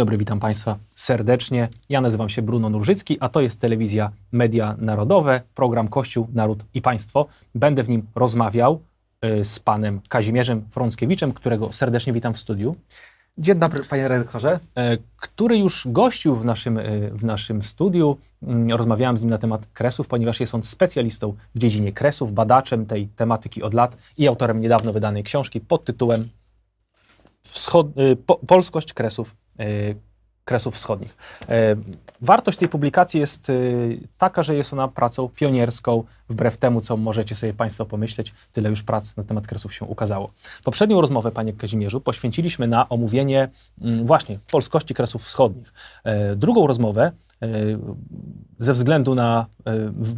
dobry, witam Państwa serdecznie. Ja nazywam się Bruno Nurzycki, a to jest telewizja Media Narodowe, program Kościół, Naród i Państwo. Będę w nim rozmawiał y, z panem Kazimierzem Frąckiewiczem, którego serdecznie witam w studiu. Dzień dobry, panie redaktorze. Y, który już gościł w naszym, y, w naszym studiu. Mm, rozmawiałem z nim na temat kresów, ponieważ jest on specjalistą w dziedzinie kresów, badaczem tej tematyki od lat i autorem niedawno wydanej książki pod tytułem Wschod... Polskość kresów Eh, Kresów Wschodnich. E, wartość tej publikacji jest e, taka, że jest ona pracą pionierską, wbrew temu, co możecie sobie Państwo pomyśleć. Tyle już prac na temat Kresów się ukazało. Poprzednią rozmowę, Panie Kazimierzu, poświęciliśmy na omówienie mm, właśnie polskości Kresów Wschodnich. E, drugą rozmowę ze względu na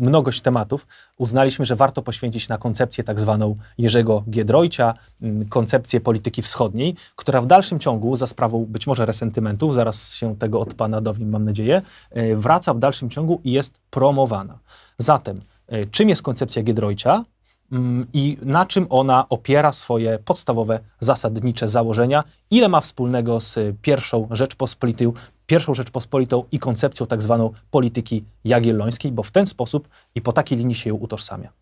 mnogość tematów uznaliśmy, że warto poświęcić na koncepcję tak zwaną Jerzego Giedroycia, mm, koncepcję polityki wschodniej, która w dalszym ciągu za sprawą być może resentymentów, zaraz się tego od Pana dowiem, mam nadzieję, e, wraca w dalszym ciągu i jest promowana. Zatem, e, czym jest koncepcja Giedroycia mm, i na czym ona opiera swoje podstawowe, zasadnicze założenia, ile ma wspólnego z pierwszą Rzeczpospolitą, pierwszą Rzeczpospolitą i koncepcją tak zwaną polityki jagiellońskiej, bo w ten sposób i po takiej linii się ją utożsamia.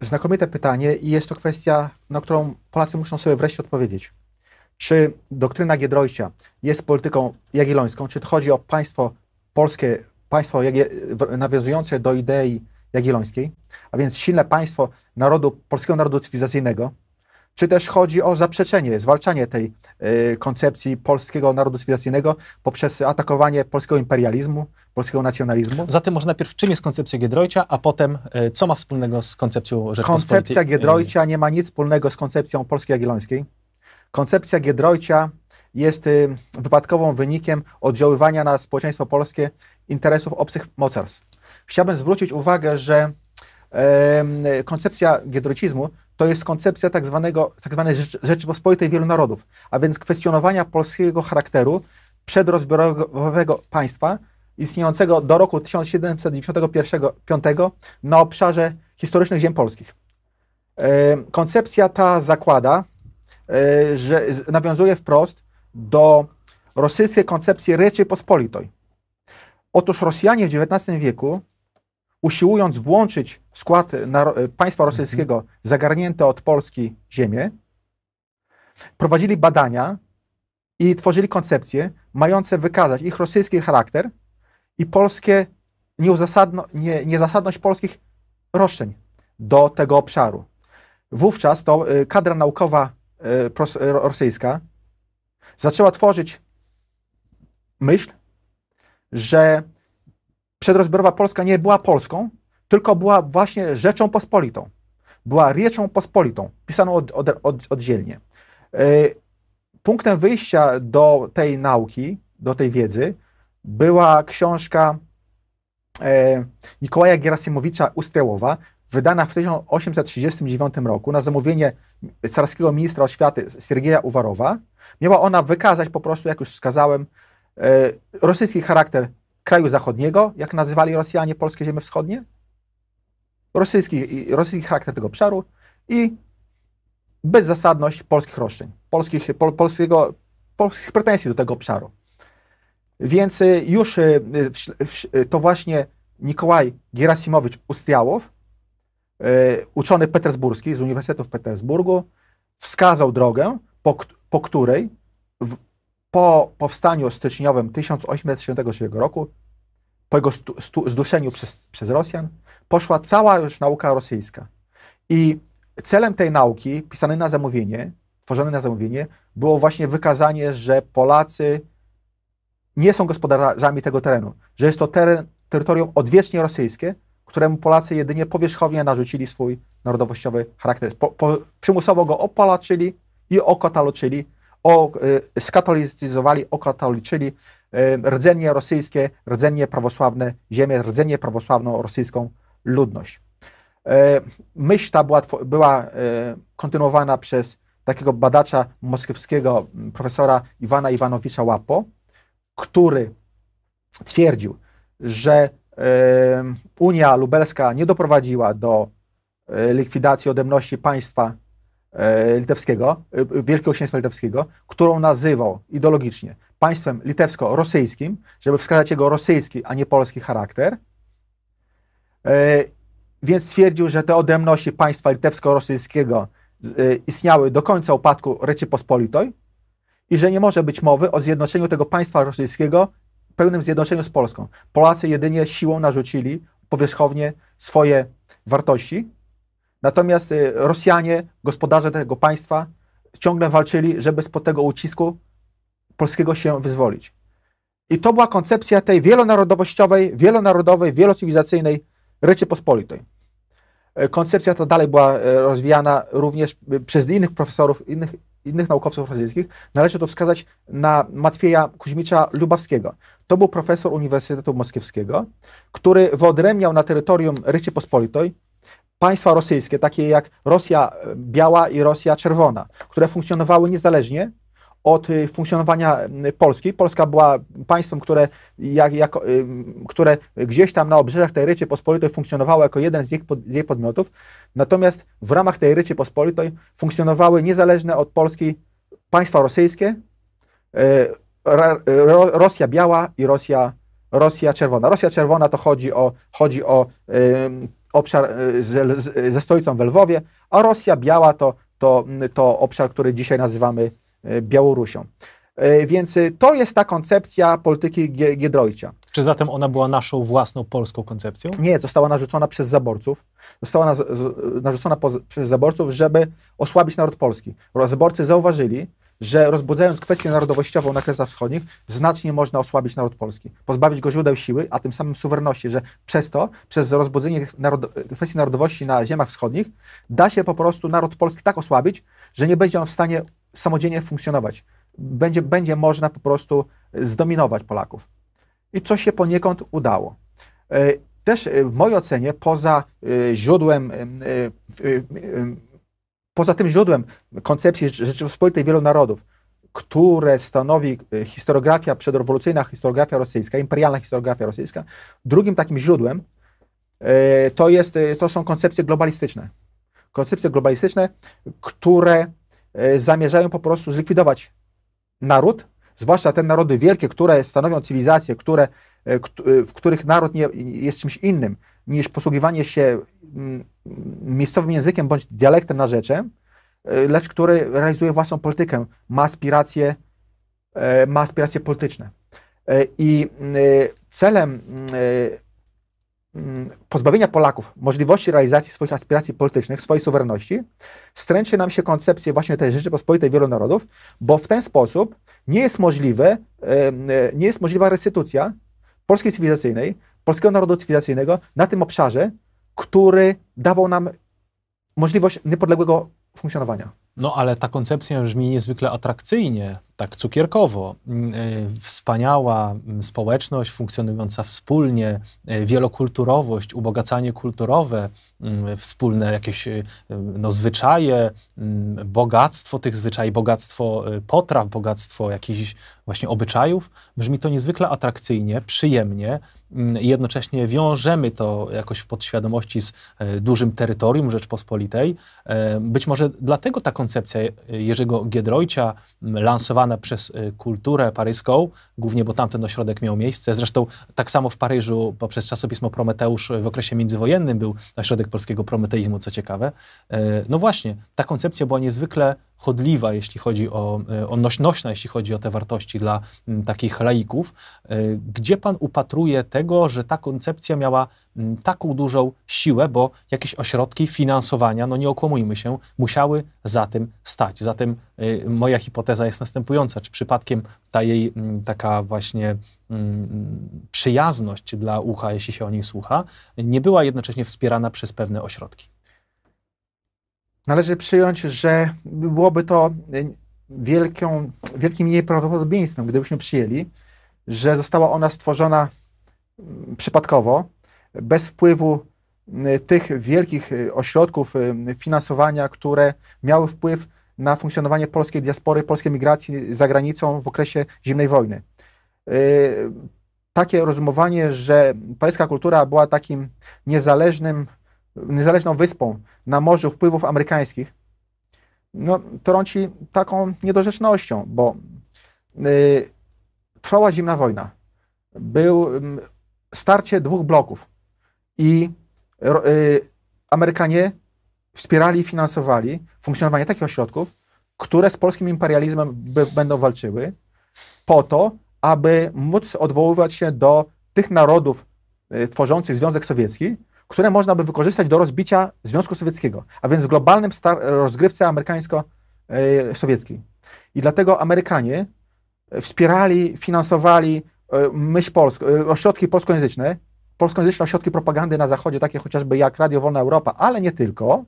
Znakomite pytanie i jest to kwestia, na którą Polacy muszą sobie wreszcie odpowiedzieć. Czy doktryna Giedroycia jest polityką jagiellońską? Czy chodzi o państwo polskie, państwo nawiązujące do idei jagiellońskiej, a więc silne państwo narodu, polskiego narodu cywilizacyjnego, czy też chodzi o zaprzeczenie, zwalczanie tej y, koncepcji polskiego narodu cywilizacyjnego poprzez atakowanie polskiego imperializmu, polskiego nacjonalizmu? Zatem może najpierw czym jest koncepcja Giedroycia, a potem y, co ma wspólnego z koncepcją Rzeczpospolitej? Koncepcja Giedroycia nie ma nic wspólnego z koncepcją Polski Jagiellońskiej. Koncepcja Giedroycia jest y, wypadkową wynikiem oddziaływania na społeczeństwo polskie interesów obcych mocarstw. Chciałbym zwrócić uwagę, że koncepcja giedroycizmu to jest koncepcja tak, zwanego, tak zwanej Rzeczypospolitej wielu narodów, a więc kwestionowania polskiego charakteru przedrozbiorowego państwa istniejącego do roku 1795 na obszarze historycznych ziem polskich. Koncepcja ta zakłada, E, że nawiązuje wprost do rosyjskiej koncepcji Rzeczy Pospolitej. Otóż Rosjanie w XIX wieku, usiłując włączyć w skład e, państwa rosyjskiego mhm. zagarnięte od Polski ziemię, prowadzili badania i tworzyli koncepcje mające wykazać ich rosyjski charakter i polskie nieuzasadno, nie, niezasadność polskich roszczeń do tego obszaru. Wówczas to e, kadra naukowa E, rosyjska zaczęła tworzyć myśl, że przedrozbiorowa Polska nie była Polską, tylko była właśnie Rzeczą Pospolitą. Była Rzeczą Pospolitą, pisaną od, od, od, oddzielnie. E, punktem wyjścia do tej nauki, do tej wiedzy, była książka e, Nikołaja Gerasimowicza Ustrełowa, wydana w 1839 roku na zamówienie carskiego ministra oświaty Siergieja Uwarowa, miała ona wykazać po prostu, jak już wskazałem, e, rosyjski charakter kraju zachodniego, jak nazywali Rosjanie polskie ziemie wschodnie, rosyjski, rosyjski charakter tego obszaru i bezzasadność polskich roszczeń, polskich, pol, polskiego, polskich pretensji do tego obszaru. Więc e, już e, to właśnie Nikołaj Gerasimowicz Ustiałow E, uczony petersburski z Uniwersytetu w Petersburgu wskazał drogę, po, po której w, po powstaniu styczniowym 1833 roku, po jego stu, stu, zduszeniu przez, przez Rosjan, poszła cała już nauka rosyjska. I celem tej nauki, pisanej na zamówienie, tworzone na zamówienie, było właśnie wykazanie, że Polacy nie są gospodarzami tego terenu, że jest to teren, terytorium odwiecznie rosyjskie, któremu Polacy jedynie powierzchownie narzucili swój narodowościowy charakter. Po, po, przymusowo go opalaczyli i okataloczyli, o, y, skatolicyzowali, okatoliczyli y, rdzenie rosyjskie, rdzenie prawosławne ziemię, rdzenie prawosławną rosyjską ludność. Y, myśl ta była, była kontynuowana przez takiego badacza moskiewskiego, profesora Iwana Iwanowicza Łapo, który twierdził, że Unia Lubelska nie doprowadziła do e, likwidacji odemności państwa e, litewskiego, e, Wielkiego Księstwa Litewskiego, którą nazywał ideologicznie państwem litewsko-rosyjskim, żeby wskazać jego rosyjski, a nie polski charakter. Więc twierdził, że te odrębności państwa litewsko-rosyjskiego istniały do końca upadku Rzeczypospolitej i że nie może być mowy o zjednoczeniu tego państwa rosyjskiego pełnym zjednoczeniu z Polską. Polacy jedynie siłą narzucili powierzchownie swoje wartości, natomiast y, Rosjanie, gospodarze tego państwa, ciągle walczyli, żeby spod tego ucisku polskiego się wyzwolić. I to była koncepcja tej wielonarodowościowej, wielonarodowej, wielocywilizacyjnej Rzeczypospolitej. E, koncepcja ta dalej była e, rozwijana również y, przez innych profesorów, innych, innych naukowców rosyjskich. Należy to wskazać na Matwieja Kuźmicza Lubawskiego. To był profesor Uniwersytetu Moskiewskiego, który wyodrębniał na terytorium Ryczy państwa rosyjskie, takie jak Rosja e, Biała i Rosja Czerwona, które funkcjonowały niezależnie od e, funkcjonowania Polski. Polska była państwem, które, jak, e, które gdzieś tam na obrzeżach tej Ryczy funkcjonowało jako jeden z, z jej podmiotów, natomiast w ramach tej Ryczy funkcjonowały niezależne od Polski państwa rosyjskie, Rosja biała i Rosja, Rosja czerwona. Rosja czerwona to chodzi o, chodzi o y, obszar z, z, ze stolicą w Lwowie, a Rosja biała to, to, to obszar, który dzisiaj nazywamy y, Białorusią. Y, więc y, to jest ta koncepcja polityki Giedroycia. Czy zatem ona była naszą własną polską koncepcją? Nie, została narzucona przez zaborców. Została narzucona przez zaborców, żeby osłabić naród polski. Zaborcy zauważyli, że rozbudzając kwestię narodowościową na Kresach Wschodnich, znacznie można osłabić naród polski, pozbawić go źródeł siły, a tym samym suwerenności, że przez to, przez rozbudzenie narod kwestii narodowości na ziemiach wschodnich, da się po prostu naród polski tak osłabić, że nie będzie on w stanie samodzielnie funkcjonować. Będzie, będzie można po prostu e, zdominować Polaków. I co się poniekąd udało. E, też e, w mojej ocenie, poza źródłem poza tym źródłem koncepcji Rzeczypospolitej wielu narodów, które stanowi e, historiografia przedrewolucyjna, historiografia rosyjska, imperialna historiografia rosyjska, drugim takim źródłem e, to, jest, e, to są koncepcje globalistyczne. Koncepcje globalistyczne, które zamierzają po prostu zlikwidować naród, zwłaszcza te narody wielkie, które stanowią cywilizację, które, w których naród nie, jest czymś innym niż posługiwanie się mm, miejscowym językiem bądź dialektem na rzeczy, y, lecz który realizuje własną politykę, ma aspiracje, e, ma aspiracje polityczne. E, I mm, y, celem mm, y, pozbawienia Polaków możliwości realizacji swoich aspiracji politycznych, swojej suwerenności, stręczy nam się koncepcję właśnie tej Rzeczypospolitej wielu narodów, bo w ten sposób nie jest możliwe, e, nie jest możliwa restytucja polskiej cywilizacyjnej, polskiego narodu cywilizacyjnego na tym obszarze, który dawał nam możliwość niepodległego funkcjonowania. No ale ta koncepcja brzmi niezwykle atrakcyjnie, tak cukierkowo. Mm, e, wspaniała mm, społeczność funkcjonująca wspólnie, e, wielokulturowość, ubogacanie kulturowe, mm, wspólne jakieś e, no, zwyczaje, bogactwo tych zwyczajów, bogactwo potraw, bogactwo jakichś właśnie obyczajów. Brzmi to niezwykle atrakcyjnie, przyjemnie i jednocześnie wiążemy to jakoś w podświadomości z dużym terytorium Rzeczpospolitej. Być może dlatego ta koncepcja koncepcja Jerzego Giedroycia, lansowana przez y, kulturę paryską, głównie bo tamten ośrodek miał miejsce. Zresztą tak samo w Paryżu poprzez czasopismo Prometeusz w okresie międzywojennym był ośrodek polskiego prometeizmu, co ciekawe. E, no właśnie, ta koncepcja była niezwykle chodliwa, jeśli chodzi o, e, o nośna, jeśli chodzi o te wartości dla takich laików. E, gdzie pan upatruje tego, że ta koncepcja miała taką dużą siłę, bo jakieś ośrodki finansowania, no nie okłamujmy się, musiały za tym stać. Zatem e, moja hipoteza jest następująca. Czy przypadkiem ta jej taka właśnie przyjazność dla ucha, jeśli się o niej słucha, nie była jednocześnie wspierana przez pewne ośrodki? należy przyjąć, że byłoby to e, wielką, wielkim nieprawdopodobieństwem, gdybyśmy przyjęli, że została ona stworzona mm, przypadkowo, bez wpływu tych wielkich e, ośrodków e, finansowania, które miały wpływ na funkcjonowanie polskiej diaspory, polskiej migracji za granicą w okresie zimnej wojny. Takie rozumowanie, że paryska kultura była takim niezależnym niezależną wyspą na morzu wpływów amerykańskich, no, trąci taką niedorzecznością, bo y, trwała zimna wojna. Był y, starcie dwóch bloków i y, Amerykanie wspierali i finansowali funkcjonowanie takich ośrodków, które z polskim imperializmem by, będą walczyły, po to, aby móc odwoływać się do tych narodów y, tworzących Związek Sowiecki, które można by wykorzystać do rozbicia Związku Sowieckiego, a więc w globalnym rozgrywce amerykańsko-sowieckiej. I dlatego Amerykanie e, wspierali, finansowali e, myśl polską, e, ośrodki polskojęzyczne, polskojęzyczne ośrodki propagandy na Zachodzie, takie chociażby jak Radio Wolna Europa, ale nie tylko,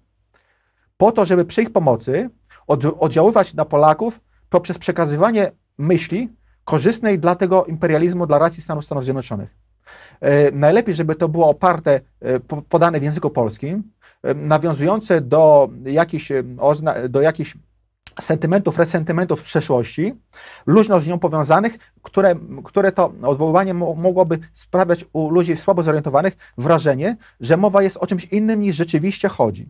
po to, żeby przy ich pomocy od, oddziaływać na Polaków poprzez przekazywanie myśli korzystnej dla tego imperializmu, dla racji Stanów Zjednoczonych. E, najlepiej, żeby to było oparte, e, podane w języku polskim, e, nawiązujące do jakichś, do jakichś sentymentów, resentymentów z przeszłości, luźno z nią powiązanych, które, które to odwoływanie mogłoby sprawiać u ludzi słabo zorientowanych wrażenie, że mowa jest o czymś innym niż rzeczywiście chodzi.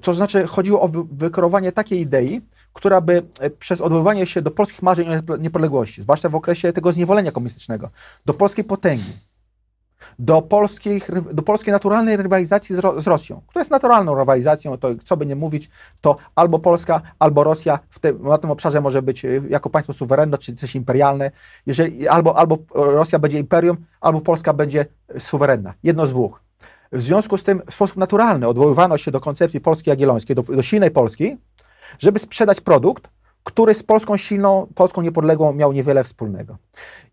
To znaczy chodziło o wykreowanie takiej idei, która by przez odwoływanie się do polskich marzeń o niepodległości, zwłaszcza w okresie tego zniewolenia komunistycznego, do polskiej potęgi, do polskiej, do polskiej naturalnej rywalizacji z, Ro z Rosją, która jest naturalną rywalizacją, to co by nie mówić, to albo Polska, albo Rosja w te, na tym obszarze może być y, jako państwo suwerenne, czy coś imperialne, jeżeli, albo, albo Rosja będzie imperium, albo Polska będzie y, suwerenna. Jedno z dwóch. W związku z tym w sposób naturalny odwoływano się do koncepcji Polski Jagiellońskiej, do, do silnej Polski, żeby sprzedać produkt, który z Polską silną, Polską niepodległą miał niewiele wspólnego.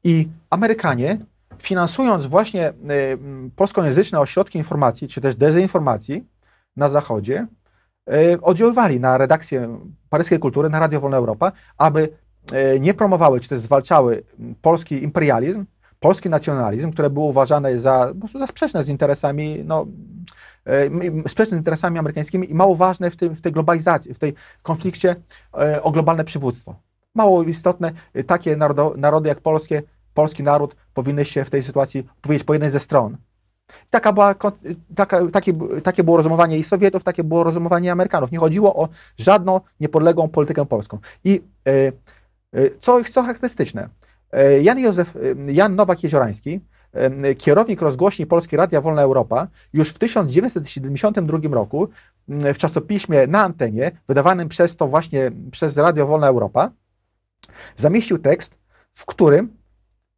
I Amerykanie finansując właśnie e, polskojęzyczne ośrodki informacji, czy też dezinformacji na Zachodzie, e, oddziaływali na redakcję paryskiej kultury, na Radio Wolna Europa, aby e, nie promowały, czy też zwalczały polski imperializm, polski nacjonalizm, które było uważane za, za sprzeczne z interesami, no, sprzeczne z interesami amerykańskimi i mało ważne w, w tej globalizacji, w tej konflikcie o globalne przywództwo. Mało istotne takie narody jak polskie polski naród powinny się w tej sytuacji powiedzieć po jednej ze stron. Taka była, taka, takie, takie było rozumowanie i Sowietów, takie było rozumowanie Amerykanów. Nie chodziło o żadną niepodległą politykę polską. I e, e, co, co charakterystyczne, e, Jan, Józef, Jan Nowak-Jeziorański, kierownik rozgłośni Polskiej Radia Wolna Europa, już w 1972 roku w czasopiśmie na antenie, wydawanym przez to właśnie przez Radio Wolna Europa, zamieścił tekst, w którym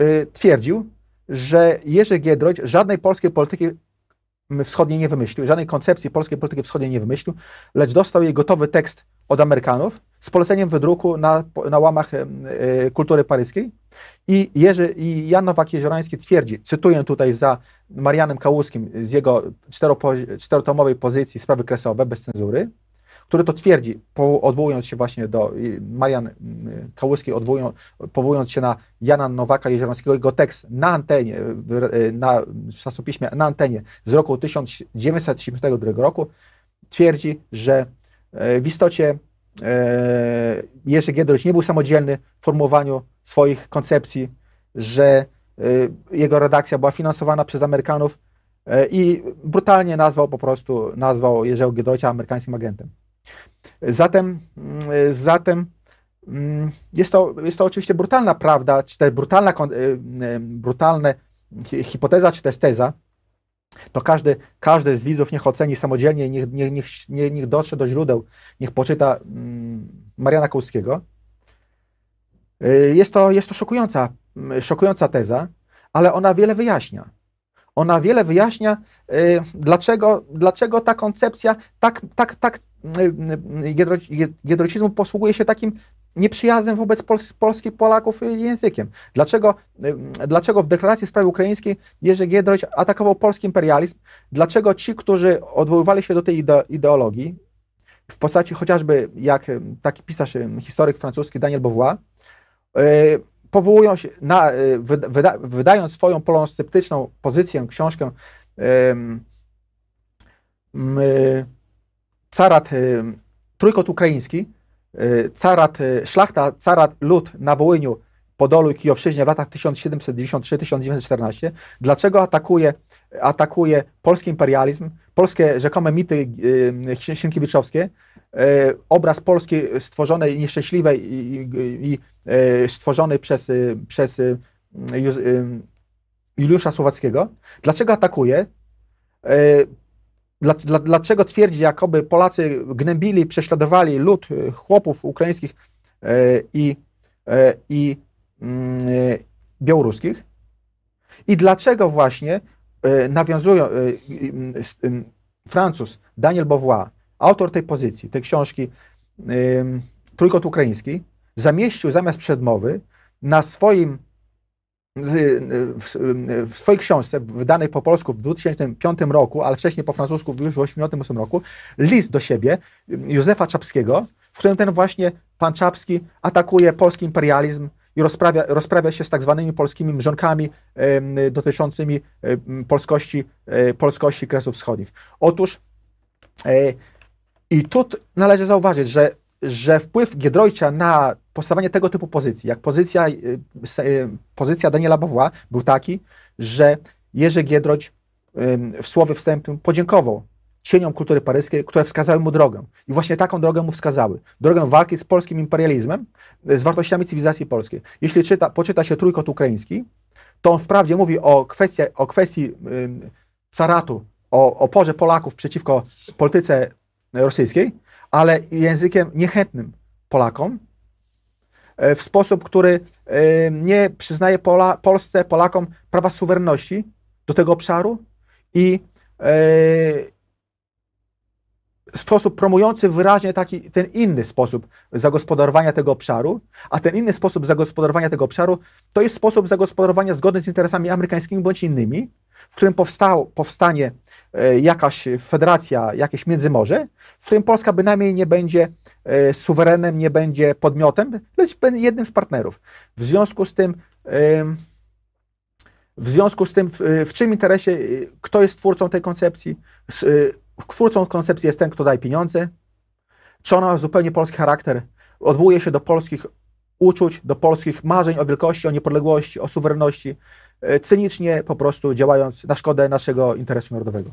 Y, twierdził, że Jerzy Giedroyć żadnej polskiej polityki wschodniej nie wymyślił, żadnej koncepcji polskiej polityki wschodniej nie wymyślił, lecz dostał jej gotowy tekst od Amerykanów z poleceniem wydruku na, na łamach y, kultury paryskiej. I, Jerzy, I Jan Nowak-Jeziorański twierdzi, cytuję tutaj za Marianem Kałuskim z jego czterotomowej pozycji Sprawy Kresowe bez cenzury, który to twierdzi, odwołując się właśnie do Marian y, Kałuski, odwołując, powołując się na Jana Nowaka Jeziorańskiego, jego tekst na antenie, y, y, na, w czasopiśmie na antenie z roku 1972 roku, twierdzi, że w istocie Jerzy Giedroyć nie był samodzielny w formowaniu swoich koncepcji, że jego redakcja była finansowana przez Amerykanów i brutalnie nazwał po prostu, nazwał Jerzego Giedroycia amerykańskim agentem. Zatem, mm, zatem mm, jest to, jest to oczywiście brutalna prawda, czy też brutalna, y, y, brutalne hipoteza, czy też teza, to każdy, każdy z widzów niech oceni samodzielnie, niech, niech, niech, niech dotrze do źródeł, niech poczyta mm, Mariana Kołskiego. Y, jest to, jest to szokująca, szokująca teza, ale ona wiele wyjaśnia. Ona wiele wyjaśnia, dlaczego, dlaczego ta koncepcja tak, tak, tak, giedrocizmu y, y, y, posługuje się takim nieprzyjaznym wobec Pols polskich Polaków językiem. Dlaczego, dlaczego w deklaracji w sprawie ukraińskiej Jerzy Giedroyć atakował polski imperializm? Dlaczego ci, którzy odwoływali się do tej ide ideologii, w postaci chociażby jak taki pisarz, historyk francuski Daniel Beauvoir, yy, powołują się na, wyda wydając swoją polonsceptyczną pozycję, książkę yy, carat, y, trójkąt ukraiński, y, carat, y, szlachta, carat, lud na Wołyniu, Podolu i Kijowszczyźnie w latach 1793-1914. Dlaczego atakuje, atakuje polski imperializm, polskie rzekome mity sienkiewiczowskie, obraz Polski stworzonej, nieszczęśliwej i, i stworzony przez, przez Juliusza Słowackiego. Dlaczego atakuje? Dla, dla, dlaczego twierdzi, jakoby Polacy gnębili, prześladowali lud y, chłopów ukraińskich y, i, y, i mm, białoruskich? I dlaczego właśnie nawiązują Francuz Daniel Beauvoir, autor tej pozycji, tej książki Trójkąt Ukraiński, zamieścił zamiast przedmowy na swoim Y, y, w swojej książce, wydanej po polsku w 2005 roku, ale wcześniej po francusku już w 1988 roku, list do siebie Józefa Czapskiego, w którym ten właśnie pan Czapski atakuje polski imperializm i rozprawia, rozprawia się z tak zwanymi polskimi mrzonkami y, dotyczącymi y, polskości, y, polskości Kresów Wschodnich. Otóż e, i tu należy zauważyć, że, że wpływ Giedroycia na postawienie tego typu pozycji, jak pozycja, y, y, pozycja Daniela Bawła był taki, że Jerzy Giedroć w słowie wstępnym podziękował cieniom kultury paryskiej, które wskazały mu drogę. I właśnie taką drogę mu wskazały. Drogę walki z polskim imperializmem, y, z wartościami cywilizacji polskiej. Jeśli czyta, poczyta się trójkot Ukraiński, to on wprawdzie mówi o, kwestii, o kwestii ym, caratu, o oporze Polaków przeciwko polityce rosyjskiej, ale językiem niechętnym Polakom, E, w sposób, który e, nie przyznaje Pola, Polsce, Polakom prawa suwerenności do tego obszaru i e, sposób promujący wyraźnie taki, ten inny sposób zagospodarowania tego obszaru, a ten inny sposób zagospodarowania tego obszaru to jest sposób zagospodarowania zgodny z interesami amerykańskimi bądź innymi, w którym powstał, powstanie e, jakaś federacja, jakieś międzymorze, w którym Polska bynajmniej nie będzie e, suwerenem, nie będzie podmiotem, lecz jednym z partnerów. W związku z tym, w związku z tym, w czym interesie, e, kto jest twórcą tej koncepcji? Twórcą koncepcji jest ten, kto daje pieniądze. Czy ona ma zupełnie polski charakter? Odwołuje się do polskich uczuć, do polskich marzeń o wielkości, o niepodległości, o suwerenności. E, cynicznie po prostu działając na szkodę naszego interesu narodowego.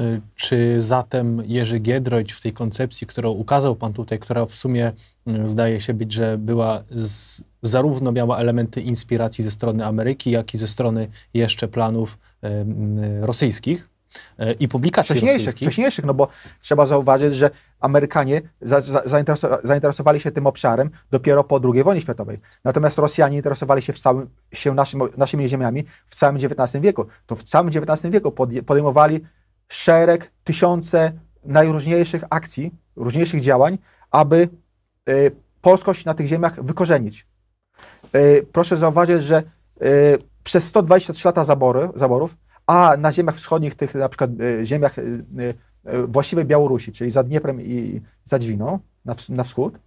E, czy zatem Jerzy Giedroyć w tej koncepcji, którą ukazał Pan tutaj, która w sumie zdaje się być, że była z, zarówno miała elementy inspiracji ze strony Ameryki, jak i ze strony jeszcze planów y, rosyjskich, E, i publikacji wcześniejszych, rosyjskich. Wcześniejszych, no bo trzeba zauważyć, że Amerykanie za, za, zainteresowali się tym obszarem dopiero po II wojnie światowej. Natomiast Rosjanie interesowali się, w całym, się naszym, naszymi ziemiami w całym XIX wieku. To w całym XIX wieku podejmowali szereg, tysiące najróżniejszych akcji, różniejszych działań, aby y, polskość na tych ziemiach wykorzenić. Y, proszę zauważyć, że y, przez 123 lata zabory, zaborów a na ziemiach wschodnich, tych na przykład e, ziemiach e, e, właściwej Białorusi, czyli za Dnieprem i za Dźwiną na, na wschód,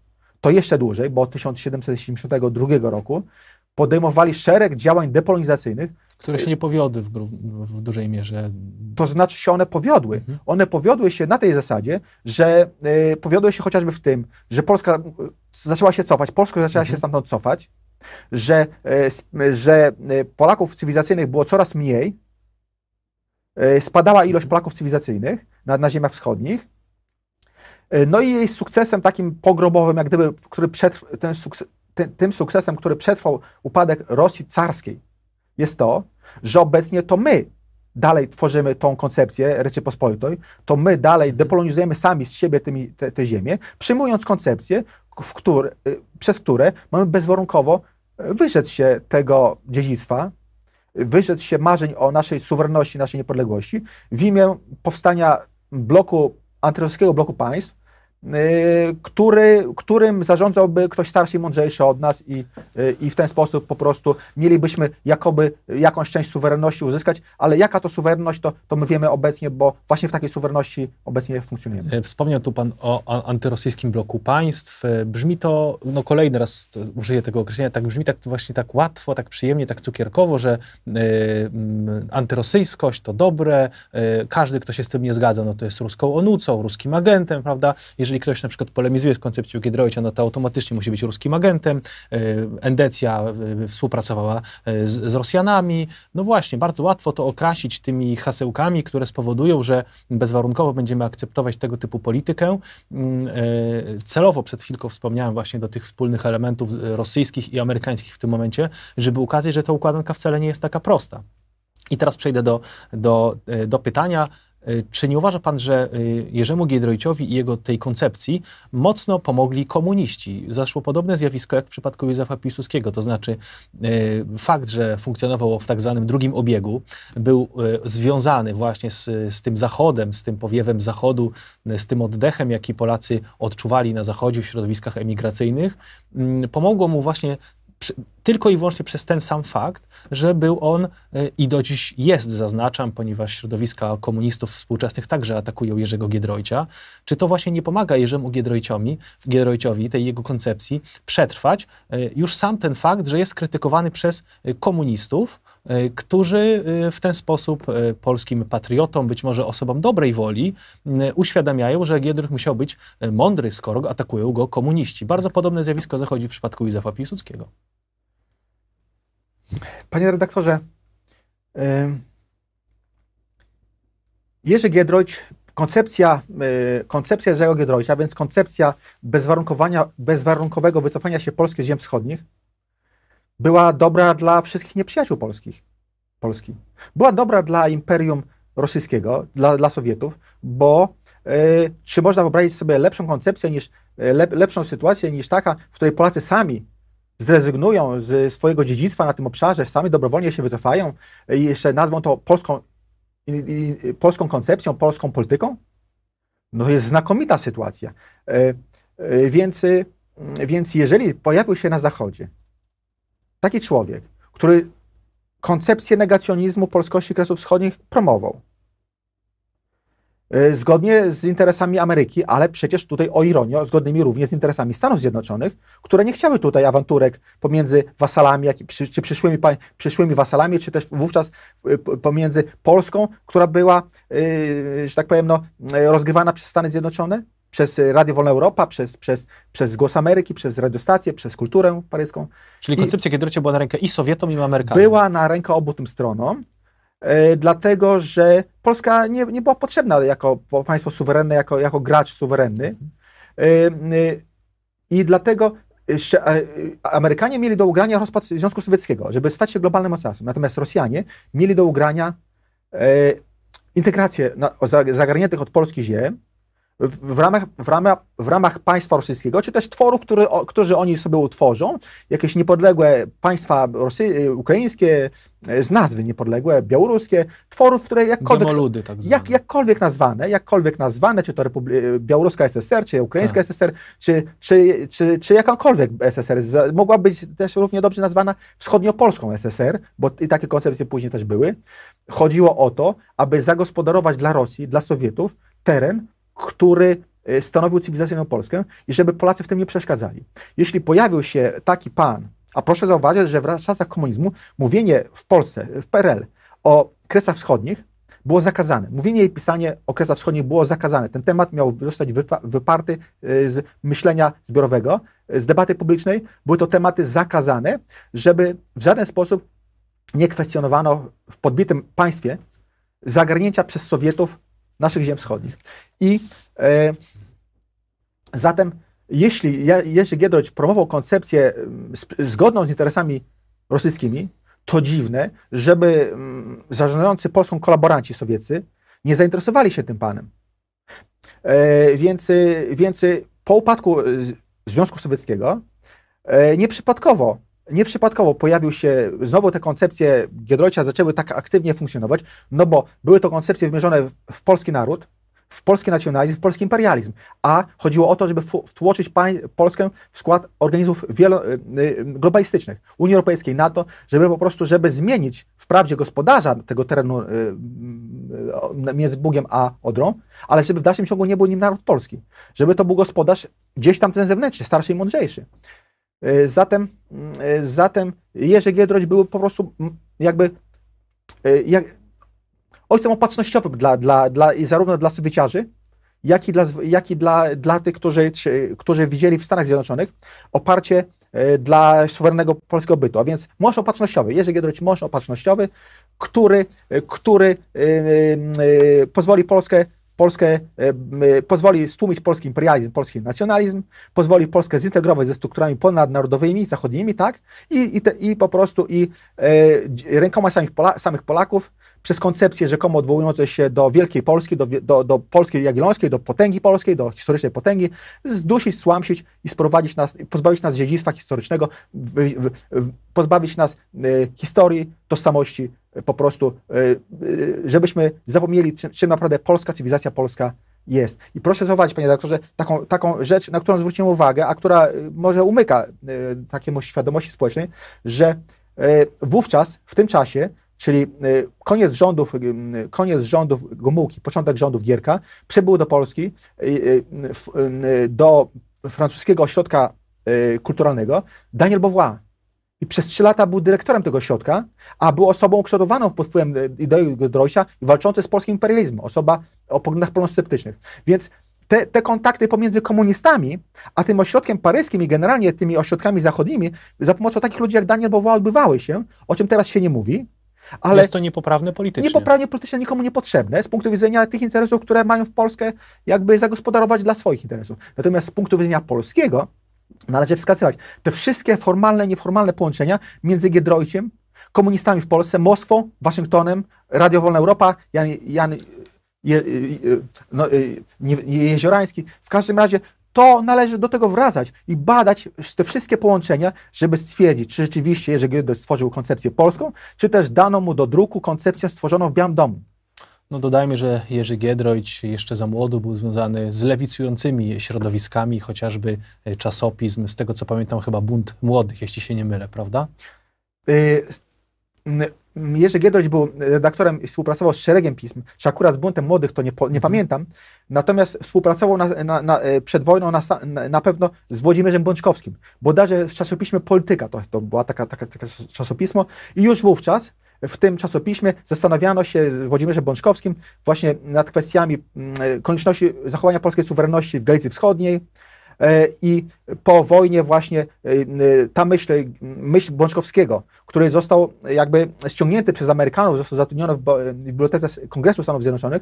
to jeszcze dłużej, bo od 1772 roku podejmowali szereg działań depolonizacyjnych. Które się nie powiodły w, w dużej mierze. To znaczy się one powiodły. Mhm. One powiodły się na tej zasadzie, że y, powiodły się chociażby w tym, że Polska zaczęła się cofać, Polska zaczęła mhm. się stamtąd cofać, że, y, że Polaków cywilizacyjnych było coraz mniej, E, spadała ilość Polaków cywilizacyjnych na, na ziemiach wschodnich. E, no i jej sukcesem takim pogrobowym, jak gdyby, który przetrw, ten tym sukcesem, który przetrwał upadek Rosji carskiej, jest to, że obecnie to my dalej tworzymy tą koncepcję Rzeczypospolitej, to my dalej depolonizujemy sami z siebie tymi, te, te ziemię, przyjmując koncepcję, który, przez które mamy bezwarunkowo wyrzec się tego dziedzictwa, wyrzec się marzeń o naszej suwerenności, naszej niepodległości w imię powstania bloku, antyrosyjskiego bloku państw, Y, który, którym zarządzałby ktoś starszy i mądrzejszy od nas i, y, i w ten sposób po prostu mielibyśmy jakoby jakąś część suwerenności uzyskać, ale jaka to suwerenność, to, to my wiemy obecnie, bo właśnie w takiej suwerenności obecnie funkcjonujemy. Y, wspomniał tu Pan o antyrosyjskim bloku państw. Brzmi to, no kolejny raz użyję tego określenia, tak brzmi tak właśnie tak łatwo, tak przyjemnie, tak cukierkowo, że y, mm, antyrosyjskość to dobre, y, każdy, kto się z tym nie zgadza, no to jest ruską onucą, ruskim agentem, prawda? Jeżeli jeżeli ktoś na przykład polemizuje z koncepcją Giedroycia, no to automatycznie musi być ruskim agentem. E, Endecja e, współpracowała e, z, z Rosjanami. No właśnie, bardzo łatwo to okrasić tymi hasełkami, które spowodują, że bezwarunkowo będziemy akceptować tego typu politykę. Mm, celowo przed chwilką wspomniałem właśnie do tych wspólnych elementów rosyjskich i amerykańskich w tym momencie, żeby ukazać, że ta układanka wcale nie jest taka prosta. I teraz przejdę do, do, do pytania, Y, czy nie uważa pan, że y, Jerzemu Giedroyciowi i jego tej koncepcji mocno pomogli komuniści? Zaszło podobne zjawisko jak w przypadku Józefa Piłsudskiego, to znaczy y, fakt, że funkcjonował w tak zwanym drugim obiegu, był związany właśnie z, z tym zachodem, z tym powiewem zachodu, z tym oddechem, jaki Polacy odczuwali na zachodzie w środowiskach emigracyjnych, mm, pomogło mu właśnie tylko i wyłącznie przez ten sam fakt, że był on y, i do dziś jest, zaznaczam, ponieważ środowiska komunistów współczesnych także atakują Jerzego Giedroycia. Czy to właśnie nie pomaga Jerzemu Giedroyciowi, tej jego koncepcji, przetrwać y, już sam ten fakt, że jest krytykowany przez y, komunistów, E, którzy e, w ten sposób e, polskim patriotom, być może osobom dobrej woli, uświadamiają, że Giedrych musiał być mądry, skoro atakują go komuniści. Bardzo podobne zjawisko zachodzi w przypadku Józefa Piłsudskiego. Panie redaktorze, Jerzy Giedroyć, koncepcja, koncepcja Jerzego Giedroycia, więc koncepcja bezwarunkowania, bezwarunkowego wycofania się Polski z ziem wschodnich, była dobra dla wszystkich nieprzyjaciół polskich, Polski. Była dobra dla Imperium Rosyjskiego, dla, dla Sowietów, bo y, czy można wyobrazić sobie lepszą koncepcję, niż, e, lepszą sytuację niż taka, w której Polacy sami zrezygnują z swojego dziedzictwa na tym obszarze, sami dobrowolnie się wycofają i jeszcze nazwą to polską, i, i, polską koncepcją, polską polityką? No jest znakomita sytuacja. Y, y, więc, więc jeżeli pojawił się na Zachodzie taki człowiek, który koncepcję negacjonizmu polskości Kresów Wschodnich promował, y, zgodnie z interesami Ameryki, ale przecież tutaj o ironio, zgodnymi również z interesami Stanów Zjednoczonych, które nie chciały tutaj awanturek pomiędzy wasalami, jak, przy, czy przyszłymi, przyszłymi wasalami, czy też wówczas y, pomiędzy Polską, która była, y, że tak powiem, no, rozgrywana przez Stany Zjednoczone, przez y, Radio Wolna Europa, przez, przez, przez Głos Ameryki, przez radiostację, przez kulturę paryską. Czyli I koncepcja Giedroycia była na rękę i Sowietom, i Amerykanom. Była na rękę obu tym stronom, e, dlatego że Polska nie, nie była potrzebna jako państwo suwerenne, jako, jako gracz suwerenny. E, e, I dlatego Amerykanie mieli do ugrania rozpad Związku Sowieckiego, żeby stać się globalnym mocarstwem. Natomiast Rosjanie mieli do ugrania integrację na, zagarniętych od Polski ziem, w ramach, w, ramach, w ramach państwa rosyjskiego, czy też tworów, który, o, którzy oni sobie utworzą, jakieś niepodległe państwa rosy, y, ukraińskie, y, z nazwy niepodległe, białoruskie, tworów, które jakkolwiek, tak jak, jakkolwiek nazwane, jakkolwiek nazwane, czy to Republi- y, białoruska SSR, czy ukraińska tak. SSR, czy, czy, czy, czy jakakolwiek SSR, mogła być też równie dobrze nazwana wschodniopolską SSR, bo i takie koncepcje później też były. Chodziło o to, aby zagospodarować dla Rosji, dla Sowietów teren, który e, stanowił cywilizacyjną Polskę i żeby Polacy w tym nie przeszkadzali. Jeśli pojawił się taki pan, a proszę zauważyć, że w czasach komunizmu mówienie w Polsce, w PRL o kresach wschodnich było zakazane. Mówienie i pisanie o kresach wschodnich było zakazane. Ten temat miał zostać wyparty e, z myślenia zbiorowego, e, z debaty publicznej. Były to tematy zakazane, żeby w żaden sposób nie kwestionowano w podbitym państwie zagarnięcia przez Sowietów naszych ziem wschodnich. I e, zatem, jeśli Jerzy giedroć promował koncepcję mm, zgodną z interesami rosyjskimi, to dziwne, żeby mm, zarządzający Polską kolaboranci sowieccy nie zainteresowali się tym panem. E, więc, e, więc po upadku e, Związku Sowieckiego e, nieprzypadkowo Nieprzypadkowo pojawił się, znowu te koncepcje Giedroycia zaczęły tak aktywnie funkcjonować, no bo były to koncepcje wymierzone w, w polski naród, w polski nacjonalizm, w polski imperializm, a chodziło o to, żeby wtłoczyć Polskę w skład organizmów wielo, y, y, globalistycznych, Unii Europejskiej, NATO, żeby po prostu, żeby zmienić wprawdzie gospodarza tego terenu y, y między Bugiem a Odrą, ale żeby w dalszym ciągu nie był nim naród polski, żeby to był gospodarz gdzieś tam ten zewnętrzny, starszy i mądrzejszy. E, zatem, e, zatem Jerzy Giedroć był po prostu jakby e, jak, ojcem opatrznościowym dla, dla, dla, zarówno dla Sowieciarzy, jak i dla, jak i dla, dla tych, którzy, którzy widzieli w Stanach Zjednoczonych oparcie dla suwerennego polskiego bytu. A więc mąż opatrznościowy, Jerzy Giedroć, mąż opatrznościowy, który, który yy, yy, pozwoli Polskę Polskę, e, e, pozwoli stłumić polski imperializm, polski nacjonalizm, pozwoli Polskę zintegrować ze strukturami ponadnarodowymi, zachodnimi, tak? I, i, te, i po prostu i e, rękoma samych, Pola, samych Polaków przez koncepcje rzekomo odwołujące się do Wielkiej Polski, do, do, do Polskiej Jagiellońskiej, do potęgi polskiej, do historycznej potęgi, zdusić, słamsić i sprowadzić nas, pozbawić nas dziedzictwa historycznego, w, w, w, pozbawić nas e, historii, tożsamości po prostu, e, e, żebyśmy zapomnieli, czym, naprawdę polska cywilizacja polska jest. I proszę zauważyć, panie doktorze, taką, taką rzecz, na którą zwróciłem uwagę, a która e, może umyka takiemu świadomości społecznej, że wówczas, w tym czasie, czyli koniec rządów, koniec rządów Gomułki, początek rządów Gierka, przybył do Polski, do francuskiego ośrodka kulturalnego Daniel Beauvoir, i przez trzy lata był dyrektorem tego środka, a był osobą ukształtowaną pod wpływem e, idei Drojsia i walczący z polskim imperializmem, osoba o poglądach polnosceptycznych. Więc te, te, kontakty pomiędzy komunistami, a tym ośrodkiem paryskim i generalnie tymi ośrodkami zachodnimi za pomocą takich ludzi jak Daniel Bowoła odbywały się, o czym teraz się nie mówi. Ale jest to niepoprawne politycznie. Niepoprawne politycznie nikomu niepotrzebne z punktu widzenia tych interesów, które mają w Polskę jakby zagospodarować dla swoich interesów. Natomiast z punktu widzenia polskiego, należy wskazywać te wszystkie formalne, nieformalne połączenia między Giedroyciem, komunistami w Polsce, Moskwą, Waszyngtonem, Radio Wolna Europa, Jan, Jan je, y- y- no, y- Jeziorański. W każdym razie to należy do tego wracać i badać te wszystkie połączenia, żeby stwierdzić, czy rzeczywiście Jerzy Giedroyć stworzył koncepcję polską, czy też dano mu do druku koncepcję stworzoną w Białym Domu. No dodajmy, że Jerzy Giedroyć jeszcze za młodu był związany z lewicującymi środowiskami, chociażby e, czasopism, z tego co pamiętam chyba Bunt Młodych, jeśli się nie mylę, prawda? Y Jerzy Giedroyć był redaktorem i współpracował z szeregiem pism, czy akurat z Buntem Młodych, to nie, mhm. pamiętam. Natomiast współpracował na, na, na, e, przed wojną na, pewno z Włodzimierzem Bączkowskim, bodajże w czasopiśmie Polityka, to, to była taka, taka, takie czasopismo. I już wówczas w tym czasopiśmie zastanawiano się z Włodzimierzem Bączkowskim właśnie nad kwestiami mm, konieczności zachowania polskiej suwerenności w Galicji Wschodniej, e, i po wojnie właśnie e, ta myśl, e, myśl Bączkowskiego, który został jakby ściągnięty przez Amerykanów, został zatrudniony w Bibliotece Kongresu Stanów Zjednoczonych,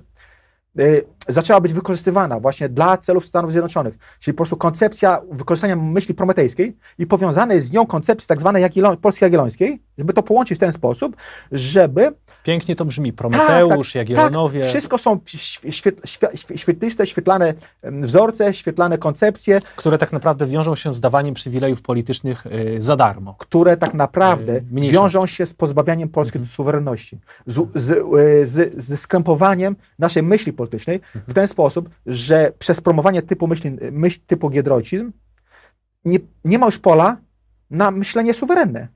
zaczęła być wykorzystywana właśnie dla celów Stanów Zjednoczonych. Czyli po prostu koncepcja wykorzystania myśli prometejskiej i powiązanej z nią koncepcji tak zwanej Jagiello polskiej jagiellońskiej, żeby to połączyć w ten sposób, żeby... Pięknie to brzmi. Tak, Prometeusz, tak, tak, Jagiellonowie... Tak, wszystko są świetliste, świetlane wzorce, świetlane koncepcje. Które tak naprawdę wiążą się z dawaniem przywilejów politycznych y, za darmo. Które tak y, naprawdę yy, wiążą się z pozbawianiem Polski mhm. suwerenności. Z, mhm. z, y, z, z, skrępowaniem naszej myśli politycznej mhm. w ten sposób, że przez promowanie typu myśli, myśl typu giedrocizm nie, nie ma już pola na myślenie suwerenne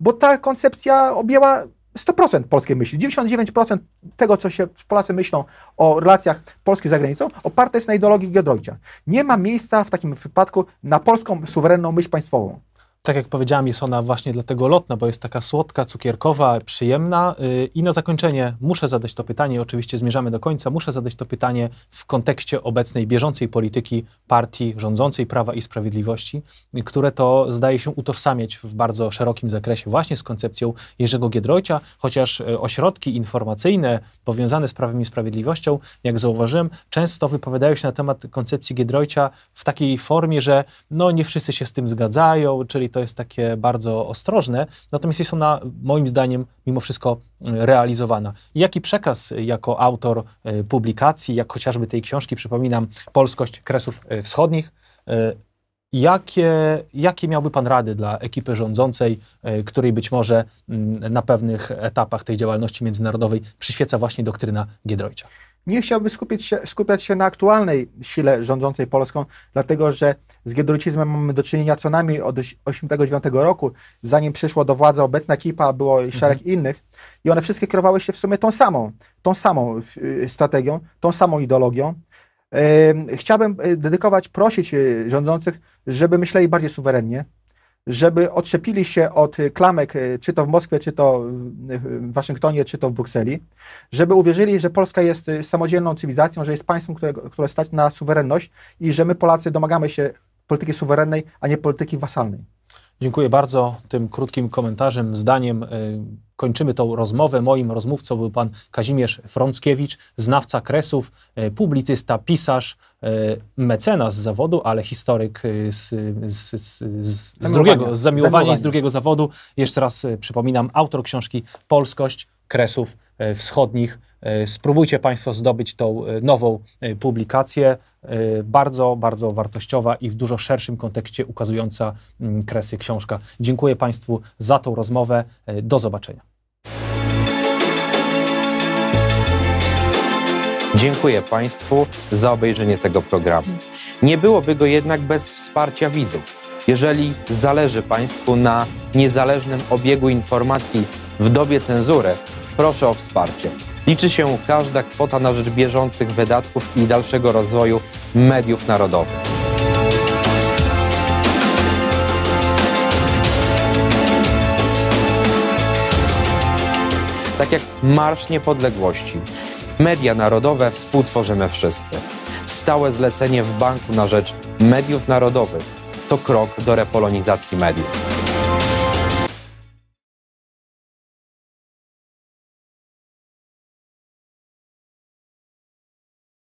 bo ta koncepcja objęła 100% polskiej myśli. 99% tego, co się Polacy myślą o relacjach Polski z zagranicą, oparte jest na ideologii Giedroycia. Nie ma miejsca w takim wypadku na polską suwerenną myśl państwową tak jak powiedziałam, jest ona właśnie dlatego lotna, bo jest taka słodka, cukierkowa, przyjemna. Y, I na zakończenie muszę zadać to pytanie, oczywiście zmierzamy do końca, muszę zadać to pytanie w kontekście obecnej, bieżącej polityki partii rządzącej Prawa i Sprawiedliwości, y, które to zdaje się utożsamiać w bardzo szerokim zakresie właśnie z koncepcją Jerzego giedrojcia. chociaż y, ośrodki informacyjne powiązane z Prawem i Sprawiedliwością, jak zauważyłem, często wypowiadają się na temat koncepcji giedrojcia w takiej formie, że no nie wszyscy się z tym zgadzają, czyli to to jest takie bardzo ostrożne, natomiast jest ona moim zdaniem mimo wszystko e, realizowana. jaki przekaz e, jako autor e, publikacji, jak chociażby tej książki, przypominam, Polskość Kresów Wschodnich, Jakie, jakie miałby Pan rady dla ekipy rządzącej, której być może mm, na pewnych etapach tej działalności międzynarodowej przyświeca właśnie doktryna Giedroycia? nie chciałby skupić się, skupiać się na aktualnej sile rządzącej Polską, dlatego że z giedroycyzmem mamy do czynienia co najmniej od 1989 roku, zanim przyszło do władzy obecna ekipa, było szereg mhm. innych i one wszystkie kierowały się w sumie tą samą, tą samą y, strategią, tą samą ideologią. Chciałbym y, dedykować, prosić y, rządzących, żeby myśleli bardziej suwerennie, żeby odczepili się od y, klamek, y, czy to w Moskwie, czy to y, w Waszyngtonie, czy to w Brukseli, żeby uwierzyli, że Polska jest samodzielną cywilizacją, że jest państwem, które, które stać na suwerenność i że my Polacy domagamy się polityki suwerennej, a nie polityki wasalnej. Dziękuję bardzo. Tym krótkim komentarzem, zdaniem y, kończymy tą rozmowę. Moim rozmówcą był pan Kazimierz Frąckiewicz, znawca kresów, y, publicysta, pisarz, y, mecenas z zawodu, ale historyk z, z, z, z, z drugiego, z zamiłowania i z drugiego zawodu. Jeszcze raz przypominam, autor książki Polskość Kresów Wschodnich. E, spróbujcie Państwo zdobyć tą e, nową e, publikację, bardzo, bardzo wartościowa i w dużo szerszym kontekście ukazująca mm, kresy książka. Dziękuję Państwu za tą rozmowę. Do zobaczenia. Dziękuję Państwu za obejrzenie tego programu. Nie byłoby go jednak bez wsparcia widzów. Jeżeli zależy Państwu na niezależnym obiegu informacji w dobie cenzury, proszę o wsparcie. Liczy się każda kwota na rzecz bieżących wydatków i dalszego rozwoju mediów narodowych. tak jak Marsz Niepodległości. Media narodowe współtworzymy wszyscy. Stałe zlecenie w banku na rzecz mediów narodowych to krok do repolonizacji mediów.